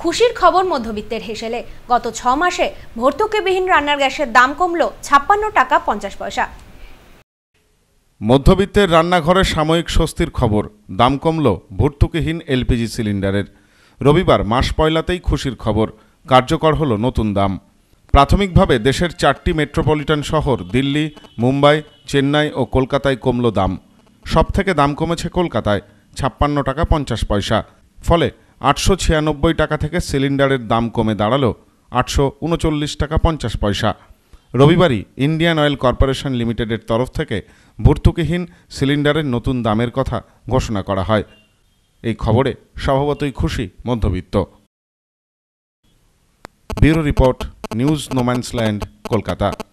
খুশির খবর মধ্যবিত্তের হেসেলে গত ছ মাসে ভর্তুকিবিহীন রান্নার গ্যাসের দাম কমল ছাপ্পান্ন টাকা পঞ্চাশ পয়সা মধ্যবিত্তের রান্নাঘরে সাময়িক স্বস্তির খবর দাম কমল ভর্তুকিহীন এলপিজি সিলিন্ডারের রবিবার মাস পয়লাতেই খুশির খবর কার্যকর হল নতুন দাম প্রাথমিকভাবে দেশের চারটি মেট্রোপলিটন শহর দিল্লি মুম্বাই চেন্নাই ও কলকাতায় কমল দাম সবথেকে দাম কমেছে কলকাতায় ছাপ্পান্ন টাকা পঞ্চাশ পয়সা ফলে আটশো ছিয়ানব্বই টাকা থেকে সিলিন্ডারের দাম কমে দাঁড়ালো আটশো উনচল্লিশ টাকা পঞ্চাশ পয়সা রবিবারই ইন্ডিয়ান অয়েল কর্পোরেশন লিমিটেডের তরফ থেকে ভর্তুকিহীন সিলিন্ডারের নতুন দামের কথা ঘোষণা করা হয় এই খবরে স্বভাবতই খুশি মধ্যবিত্ত bureau report news no man's land Kolkata